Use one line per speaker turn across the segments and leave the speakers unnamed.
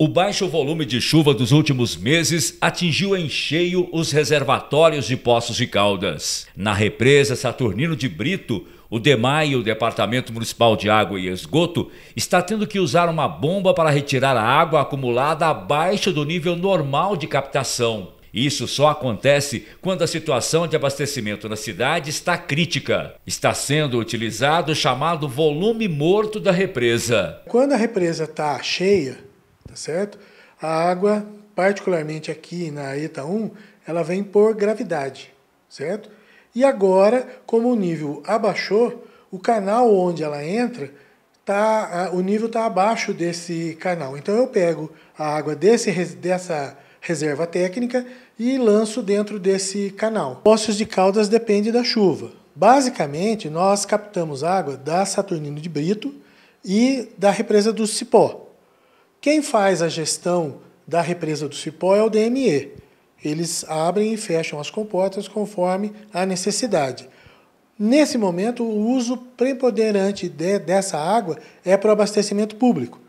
O baixo volume de chuva dos últimos meses atingiu em cheio os reservatórios de Poços de Caldas. Na represa Saturnino de Brito, o DEMAI, o Departamento Municipal de Água e Esgoto, está tendo que usar uma bomba para retirar a água acumulada abaixo do nível normal de captação. Isso só acontece quando a situação de abastecimento na cidade está crítica. Está sendo utilizado o chamado volume morto da represa.
Quando a represa está cheia, tá certo? A água, particularmente aqui na ETA 1, ela vem por gravidade, certo? E agora, como o nível abaixou, o canal onde ela entra, tá, o nível está abaixo desse canal. Então eu pego a água desse, dessa reserva técnica e lanço dentro desse canal. Poços de caudas depende da chuva. Basicamente, nós captamos água da Saturnino de Brito e da represa do Cipó. Quem faz a gestão da represa do Cipó é o DME. Eles abrem e fecham as comportas conforme a necessidade. Nesse momento, o uso preponderante de, dessa água é para o abastecimento público.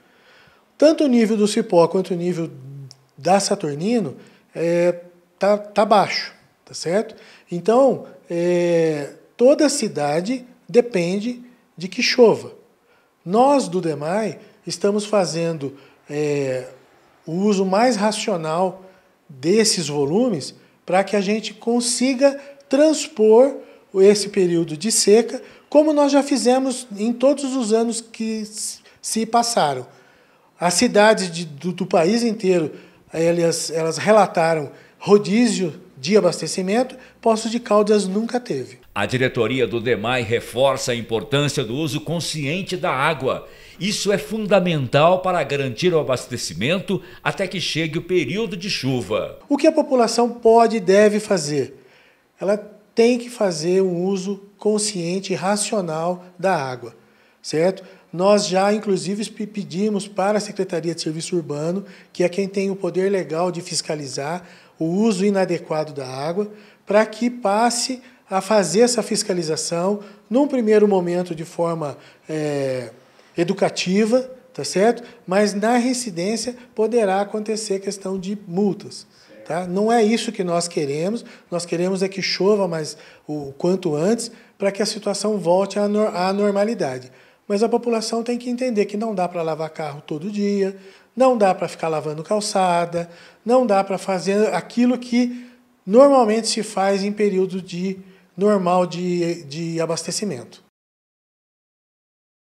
Tanto o nível do Cipó quanto o nível da Saturnino é, tá, tá baixo, tá certo? Então, é, toda cidade depende de que chova. Nós do DEMAI estamos fazendo é, o uso mais racional desses volumes para que a gente consiga transpor esse período de seca, como nós já fizemos em todos os anos que se passaram. As cidades de, do, do, país inteiro elas, elas relataram rodízio de abastecimento, Poços de Caldas nunca teve.
A diretoria do DEMAI reforça a importância do uso consciente da água. Isso é fundamental para garantir o abastecimento até que chegue o período de chuva.
O que a população pode e deve fazer? Ela tem que fazer um uso consciente e racional da água, certo? Nós já, inclusive, pedimos para a Secretaria de Serviço Urbano, que é quem tem o poder legal de fiscalizar o uso inadequado da água, para que passe a fazer essa fiscalização, num primeiro momento de forma é, educativa, tá certo? Mas na residência poderá acontecer questão de multas. Tá? Não é isso que nós queremos, nós queremos é que chova mais o quanto antes para que a situação volte à, à normalidade. Mas a população tem que entender que não dá para lavar carro todo dia, não dá para ficar lavando calçada, não dá para fazer aquilo que normalmente se faz em período de normal de, de abastecimento.